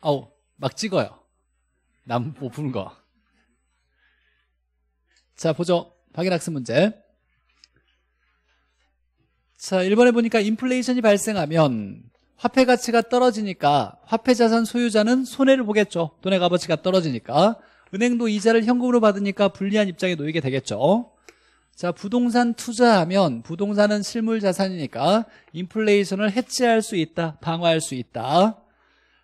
아우 막 찍어요. 남못 푸는 거. 자 보죠. 박일학습 문제. 자 1번에 보니까 인플레이션이 발생하면 화폐 가치가 떨어지니까 화폐 자산 소유자는 손해를 보겠죠. 돈의 값어치가 떨어지니까. 은행도 이자를 현금으로 받으니까 불리한 입장에 놓이게 되겠죠. 자, 부동산 투자하면 부동산은 실물 자산이니까 인플레이션을 해치할 수 있다. 방어할 수 있다.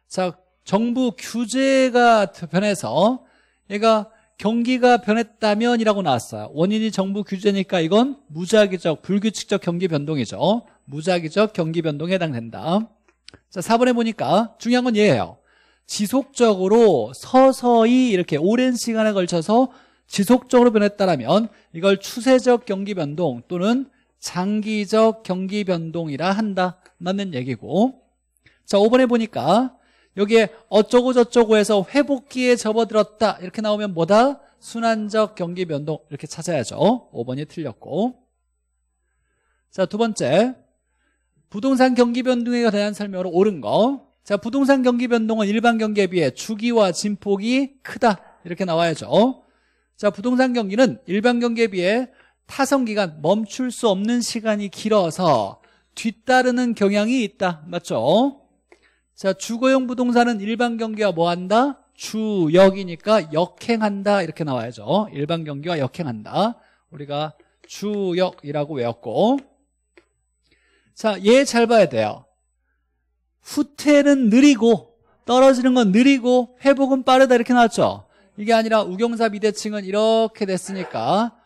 자, 정부 규제가 변해서 얘가 경기가 변했다면 이라고 나왔어요 원인이 정부 규제니까 이건 무작위적 불규칙적 경기 변동이죠 무작위적 경기 변동에 해당된다 자 4번에 보니까 중요한 건 얘예요 지속적으로 서서히 이렇게 오랜 시간에 걸쳐서 지속적으로 변했다면 이걸 추세적 경기 변동 또는 장기적 경기 변동이라 한다 맞는 얘기고 자 5번에 보니까 여기에 어쩌고 저쩌고 해서 회복기에 접어들었다 이렇게 나오면 뭐다? 순환적 경기 변동 이렇게 찾아야죠 5번이 틀렸고 자 두 번째 부동산 경기 변동에 대한 설명으로 옳은 거 자, 부동산 경기 변동은 일반 경기에 비해 주기와 진폭이 크다. 이렇게 나와야죠. 자, 부동산 경기는 일반 경기에 비해 타성 기간 멈출 수 없는 시간이 길어서 뒤따르는 경향이 있다. 맞죠? 자, 주거용 부동산은 일반 경기와 뭐 한다? 주역이니까 역행한다 이렇게 나와야죠. 일반 경기와 역행한다. 우리가 주역이라고 외웠고 자, 얘잘 예, 봐야 돼요. 후퇴는 느리고 떨어지는 건 느리고 회복은 빠르다 이렇게 나왔죠. 이게 아니라 우경사 미대칭은 이렇게 됐으니까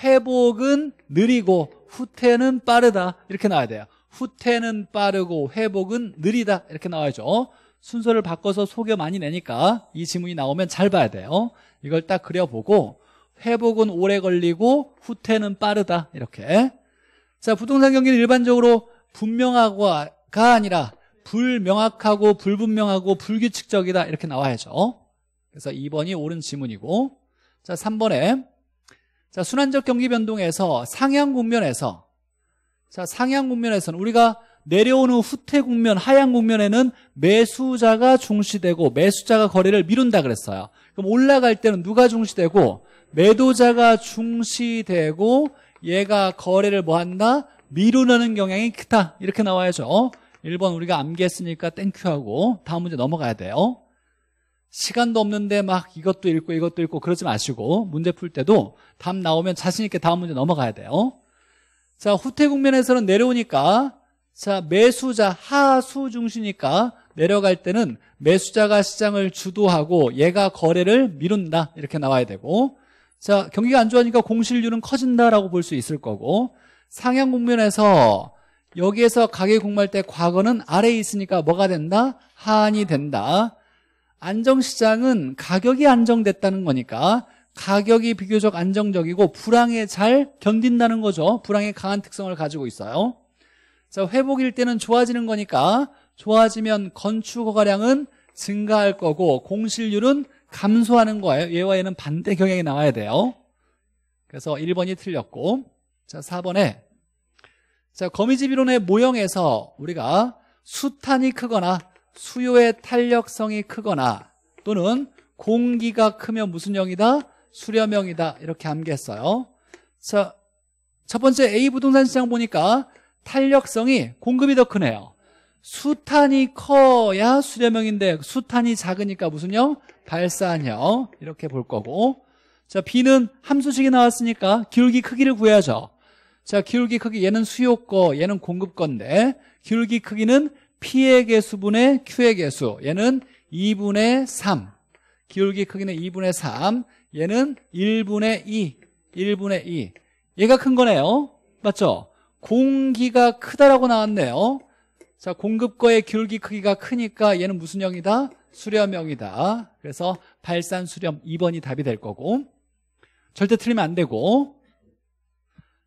회복은 느리고 후퇴는 빠르다 이렇게 나와야 돼요. 후퇴는 빠르고 회복은 느리다 이렇게 나와야죠 순서를 바꿔서 속여 많이 내니까 이 지문이 나오면 잘 봐야 돼요 이걸 딱 그려보고 회복은 오래 걸리고 후퇴는 빠르다 이렇게 자 부동산 경기는 일반적으로 분명하고가 아니라 불명확하고 불분명하고 불규칙적이다 이렇게 나와야죠 그래서 2번이 옳은 지문이고 자 3번에 자 순환적 경기 변동에서 상향 국면에서 자, 상향 국면에서는 우리가 내려오는 후퇴 국면, 하향 국면에는 매수자가 중시되고 매수자가 거래를 미룬다 그랬어요. 그럼 올라갈 때는 누가 중시되고 매도자가 중시되고 얘가 거래를 뭐 한다? 미루는 경향이 크다. 이렇게 나와야죠. 1번 어? 우리가 암기했으니까 땡큐하고 다음 문제 넘어가야 돼요. 시간도 없는데 막 이것도 읽고 이것도 읽고 그러지 마시고 문제 풀 때도 답 나오면 자신 있게 다음 문제 넘어가야 돼요. 자, 후퇴 국면에서는 내려오니까 자, 매수자 하수 중시니까 내려갈 때는 매수자가 시장을 주도하고 얘가 거래를 미룬다 이렇게 나와야 되고 자, 경기가 안 좋아지니까 공실률은 커진다라고 볼 수 있을 거고 상향 국면에서 여기에서 가계 공모할 때 과거는 아래에 있으니까 뭐가 된다? 하한이 된다. 안정시장은 가격이 안정됐다는 거니까 가격이 비교적 안정적이고 불황에 잘 견딘다는 거죠. 불황에 강한 특성을 가지고 있어요. 자, 회복일 때는 좋아지는 거니까 좋아지면 건축 허가량은 증가할 거고 공실률은 감소하는 거예요. 얘와에는 반대 경향이 나와야 돼요. 그래서 1번이 틀렸고 자 4번에 자 거미집 이론의 모형에서 우리가 수탄이 크거나 수요의 탄력성이 크거나 또는 공기가 크면 무슨 형이다? 수려명이다 이렇게 암기했어요 자, 첫 번째 A 부동산 시장 보니까 탄력성이 공급이 더 크네요 수탄이 커야 수려명인데 수탄이 작으니까 무슨요? 발산형 이렇게 볼 거고 자 B는 함수식이 나왔으니까 기울기 크기를 구해야죠 자 기울기 크기 얘는 수요 거 얘는 공급 건데 기울기 크기는 P의 개수분의 Q의 개수 얘는 2분의 3 기울기 크기는 2분의 3 얘는 1분의 2 1분의 2 얘가 큰 거네요 맞죠? 공기가 크다라고 나왔네요 자 공급거의 귤기 크기가 크니까 얘는 무슨 형이다? 수렴형이다 그래서 발산수렴 2번이 답이 될 거고 절대 틀리면 안 되고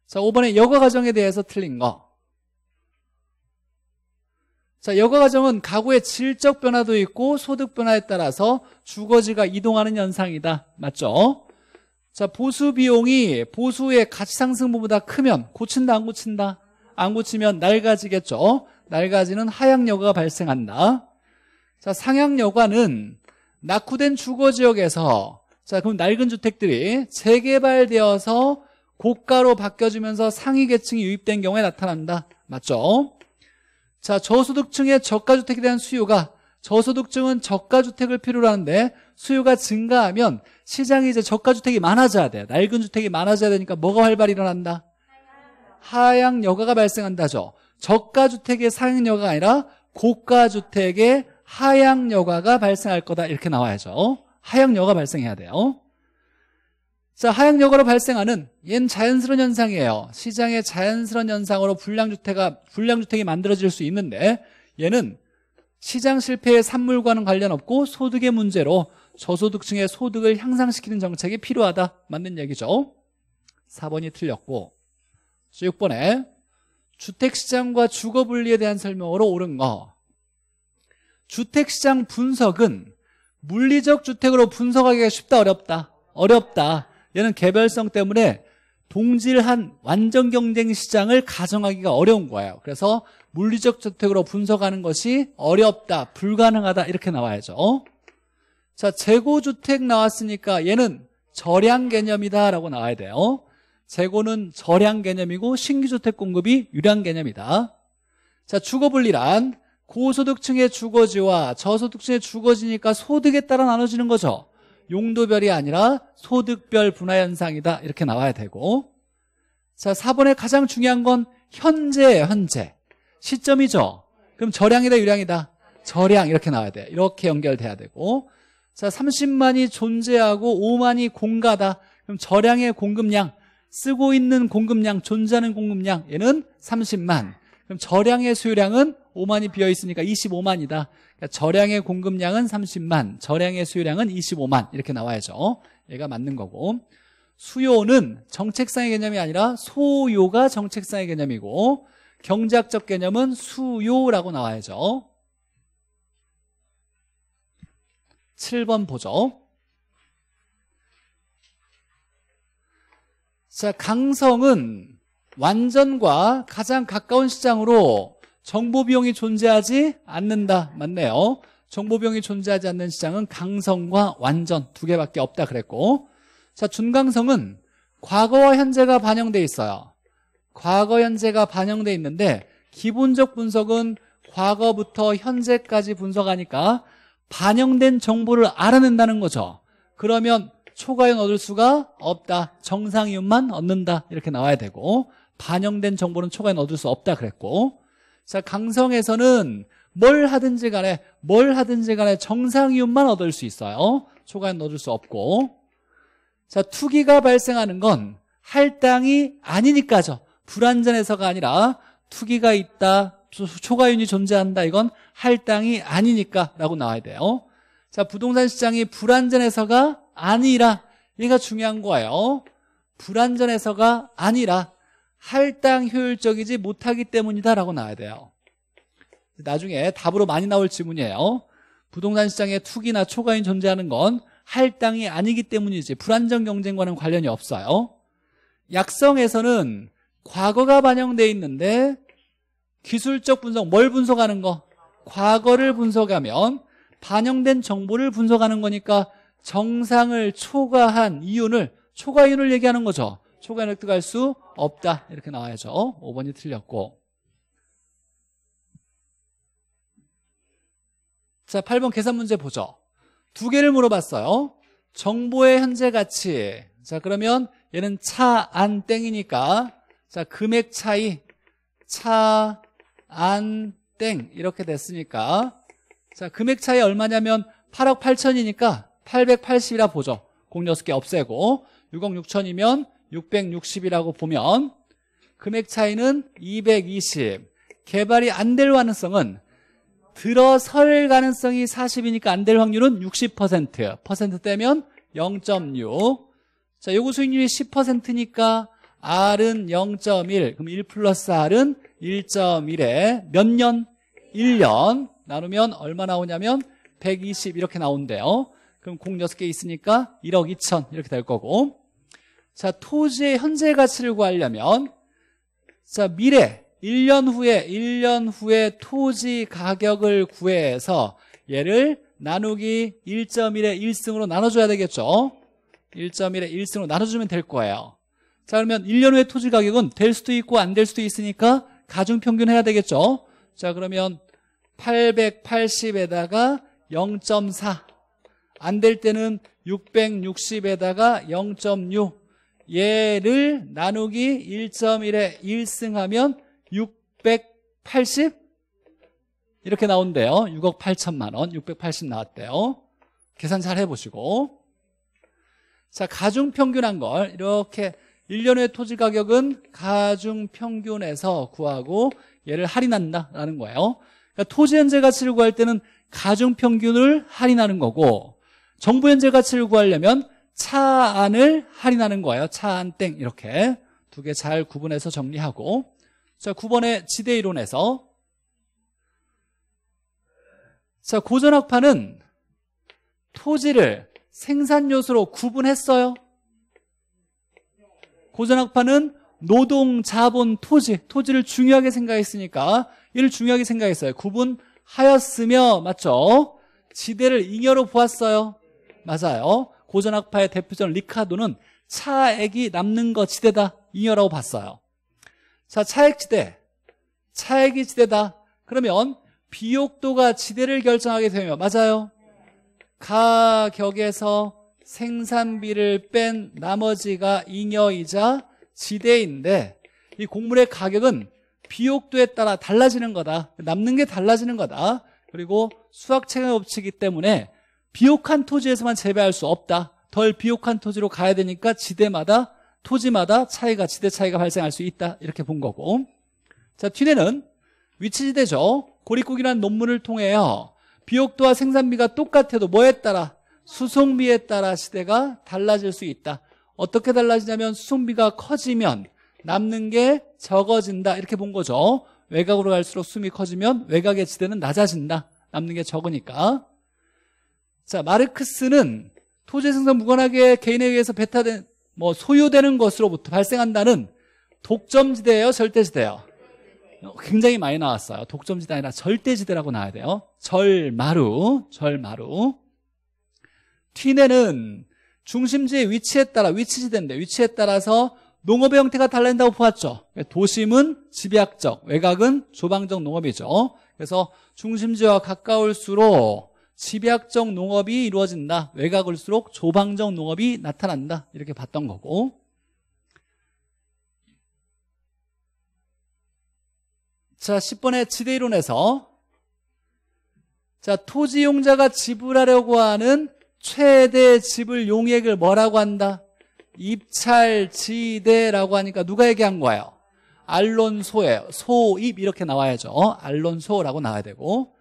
자 5번에 여과 과정에 대해서 틀린 거 자, 여가 과정은 가구의 질적 변화도 있고 소득 변화에 따라서 주거지가 이동하는 현상이다. 맞죠? 자, 보수 비용이 보수의 가치 상승 부보다 크면 고친다 안 고친다? 안 고치면 낡아지겠죠. 낡아지는 하향 여가가 발생한다. 자, 상향 여가는 낙후된 주거 지역에서 자, 그럼 낡은 주택들이 재개발되어서 고가로 바뀌어지면서 상위 계층이 유입된 경우에 나타난다. 맞죠? 자, 저소득층의 저가주택에 대한 수요가 저소득층은 저가주택을 필요로 하는데 수요가 증가하면 시장이 이제 저가주택이 많아져야 돼요. 낡은 주택이 많아져야 되니까 뭐가 활발히 일어난다? 하향 여가가 발생한다죠. 저가주택의 상향 여가가 아니라 고가주택의 하향 여가가 발생할 거다 이렇게 나와야죠. 하향 여가 발생해야 돼요. 자, 하향력으로 발생하는 얜 자연스러운 현상이에요. 시장의 자연스러운 현상으로 불량주택가, 불량주택이 만들어질 수 있는데 얘는 시장 실패의 산물과는 관련 없고 소득의 문제로 저소득층의 소득을 향상시키는 정책이 필요하다. 맞는 얘기죠. 4번이 틀렸고 6번에 주택시장과 주거분리에 대한 설명으로 옳은 거 주택시장 분석은 물리적 주택으로 분석하기가 쉽다 어렵다 어렵다 얘는 개별성 때문에 동질한 완전 경쟁 시장을 가정하기가 어려운 거예요. 그래서 물리적 주택으로 분석하는 것이 어렵다, 불가능하다 이렇게 나와야죠. 어? 자, 재고주택 나왔으니까 얘는 저량 개념이다라고 나와야 돼요. 어? 재고는 저량 개념이고 신규주택 공급이 유량 개념이다. 자, 주거분리란 고소득층의 주거지와 저소득층의 주거지니까 소득에 따라 나눠지는 거죠. 용도별이 아니라 소득별 분화 현상이다 이렇게 나와야 되고 자 4번에 가장 중요한 건 현재예요 현재 시점이죠 그럼 절량이다 유량이다 절량 이렇게 나와야 돼 이렇게 연결돼야 되고 자 30만이 존재하고 5만이 공가다 그럼 절량의 공급량 쓰고 있는 공급량 존재하는 공급량 얘는 30만 그럼 저량의 수요량은 5만이 비어 있으니까 25만이다. 그러니까 저량의 공급량은 30만, 저량의 수요량은 25만 이렇게 나와야죠. 얘가 맞는 거고. 수요는 정책상의 개념이 아니라 소요가 정책상의 개념이고 경제학적 개념은 수요라고 나와야죠. 7번 보죠. 자, 강성은 완전과 가장 가까운 시장으로 정보비용이 존재하지 않는다. 맞네요. 정보비용이 존재하지 않는 시장은 강성과 완전 두 개밖에 없다 그랬고 자 준강성은 과거와 현재가 반영돼 있어요. 과거 현재가 반영돼 있는데 기본적 분석은 과거부터 현재까지 분석하니까 반영된 정보를 알아낸다는 거죠. 그러면 초과연 얻을 수가 없다. 정상이윤만 얻는다. 이렇게 나와야 되고 반영된 정보는 초과는 얻을 수 없다 그랬고 자 강성에서는 뭘 하든지 간에 뭘 하든지 간에 정상 이윤만 얻을 수 있어요 초과는 얻을 수 없고 자 투기가 발생하는 건 할당이 아니니까죠 불완전해서가 아니라 투기가 있다 초과윤이 존재한다 이건 할당이 아니니까 라고 나와야 돼요 자 부동산 시장이 불완전해서가 아니라 얘가 중요한 거예요 불완전해서가 아니라 할당 효율적이지 못하기 때문이다라고 나와야 돼요. 나중에 답으로 많이 나올 질문이에요. 부동산 시장에 투기나 초과인 존재하는 건 할당이 아니기 때문이지 불안정 경쟁과는 관련이 없어요. 약성에서는 과거가 반영돼 있는데 기술적 분석, 뭘 분석하는 거? 과거를 분석하면 반영된 정보를 분석하는 거니까 정상을 초과한 이윤을 초과이윤을 얘기하는 거죠. 초과 획득할 수 없다 이렇게 나와야죠 5번이 어? 틀렸고 자 8번 계산 문제 보죠 두 개를 물어봤어요 정보의 현재 가치 자 그러면 얘는 차 안 땡이니까 자 금액 차이 차 안 땡 이렇게 됐으니까 자 금액 차이 얼마냐면 8억 8천이니까 880이라 보죠 공 6개 없애고 6억 6천이면 660이라고 보면 금액 차이는 220 개발이 안 될 가능성은 들어설 가능성이 40이니까 안 될 확률은 60% 퍼센트 떼면 0.6 자, 요구 수익률이 10%니까 R은 0.1 그럼 1 플러스 R은 1.1에 몇 년? 1년 나누면 얼마 나오냐면 120 이렇게 나온대요 그럼 공 6개 있으니까 1억 2천 이렇게 될 거고 자, 토지의 현재 가치를 구하려면 자, 미래 1년 후에 1년 후에 토지 가격을 구해서 얘를 나누기 1.1에 1승으로 나눠줘야 되겠죠 1.1에 1승으로 나눠주면 될 거예요 자 그러면 1년 후에 토지 가격은 될 수도 있고 안 될 수도 있으니까 가중평균 해야 되겠죠 자 그러면 880에다가 0.4 안 될 때는 660에다가 0.6 얘를 나누기 1.1에 1승하면 680 이렇게 나온대요 6억 8천만 원 680 나왔대요 계산 잘 해보시고 자 가중평균한 걸 이렇게 1년 후에 토지 가격은 가중평균에서 구하고 얘를 할인한다라는 거예요 그러니까 토지 현재 가치를 구할 때는 가중평균을 할인하는 거고 정부 현재 가치를 구하려면 차 안을 할인하는 거예요. 차안땡 이렇게 두 개 잘 구분해서 정리하고 자 9번의 지대 이론에서 자 고전학파는 토지를 생산 요소로 구분했어요. 고전학파는 노동, 자본, 토지, 토지를 중요하게 생각했으니까 이를 중요하게 생각했어요. 구분하였으며 맞죠? 지대를 잉여로 보았어요. 맞아요. 고전학파의 대표자인 리카도는 차액이 남는 거 지대다 잉여라고 봤어요 자 차액 지대 차액이 지대다 그러면 비옥도가 지대를 결정하게 되면 맞아요 가격에서 생산비를 뺀 나머지가 잉여이자 지대인데 이 곡물의 가격은 비옥도에 따라 달라지는 거다 남는 게 달라지는 거다 그리고 수학체계 법칙이기 때문에 비옥한 토지에서만 재배할 수 없다. 덜 비옥한 토지로 가야 되니까 지대마다 토지마다 차이가 지대 차이가 발생할 수 있다. 이렇게 본 거고. 자, 뒤에는 위치지대죠. 고립국이라는 논문을 통해요. 비옥도와 생산비가 똑같아도 뭐에 따라 수송비에 따라 시대가 달라질 수 있다. 어떻게 달라지냐면 수송비가 커지면 남는 게 적어진다. 이렇게 본 거죠. 외곽으로 갈수록 숨이 커지면 외곽의 지대는 낮아진다. 남는 게 적으니까. 자, 마르크스는 토지 생산 무관하게 개인에 의해서 배타된 뭐 소유되는 것으로부터 발생한다는 독점지대예요, 절대지대예요. 어, 굉장히 많이 나왔어요. 독점지대 아니라 절대지대라고 나와야 돼요. 절마루, 절마루. 튀네는 중심지의 위치에 따라 위치지대인데 위치에 따라서 농업의 형태가 달라진다고 보았죠. 도심은 집약적, 외곽은 조방적 농업이죠. 그래서 중심지와 가까울수록 집약적 농업이 이루어진다. 외곽 올수록 조방적 농업이 나타난다. 이렇게 봤던 거고. 자, 10번의 지대이론에서 자, 토지 용자가 지불하려고 하는 최대 지불 용액을 뭐라고 한다? 입찰지대라고 하니까 누가 얘기한 거예요? 알론소예요. 소입 이렇게 나와야죠. 알론소라고 나와야 되고.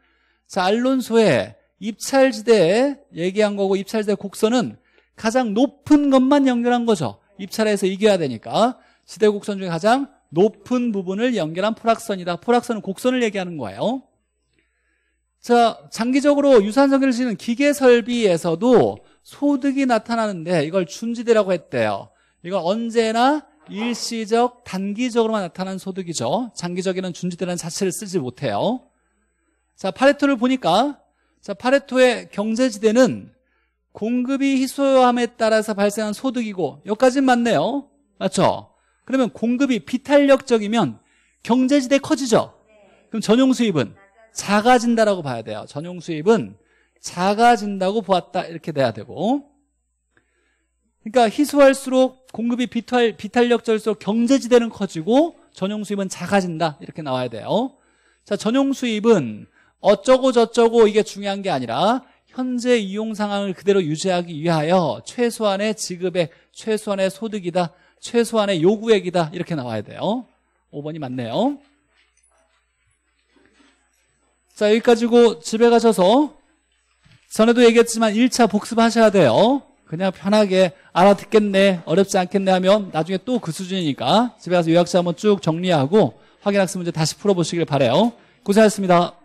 자, 알론소에 입찰지대 얘기한 거고 입찰지대 곡선은 가장 높은 것만 연결한 거죠 입찰에서 이겨야 되니까 지대 곡선 중에 가장 높은 부분을 연결한 포락선이다 포락선은 곡선을 얘기하는 거예요 자 장기적으로 유산성계를 쓰는 기계설비에서도 소득이 나타나는데 이걸 준지대라고 했대요 이거 언제나 일시적 단기적으로만 나타난 소득이죠 장기적에는 준지대라는 자체를 쓰지 못해요 자 파레토를 보니까 자, 파레토의 경제지대는 공급이 희소함에 따라서 발생한 소득이고 여기까지는 맞네요. 맞죠? 그러면 공급이 비탄력적이면 경제지대 커지죠? 그럼 전용 수입은 작아진다라고 봐야 돼요. 전용 수입은 작아진다고 보았다 이렇게 돼야 되고 그러니까 희소할수록 공급이 비탈, 비탄력적일수록 경제지대는 커지고 전용 수입은 작아진다 이렇게 나와야 돼요. 자, 전용 수입은 어쩌고 저쩌고 이게 중요한 게 아니라 현재 이용 상황을 그대로 유지하기 위하여 최소한의 지급액, 최소한의 소득이다, 최소한의 요구액이다 이렇게 나와야 돼요. 5번이 맞네요. 자 여기까지고 집에 가셔서 전에도 얘기했지만 1차 복습하셔야 돼요. 그냥 편하게 알아듣겠네, 어렵지 않겠네 하면 나중에 또 그 수준이니까 집에 가서 요약서 한번 쭉 정리하고 확인학습 문제 다시 풀어보시길 바래요. 고생하셨습니다.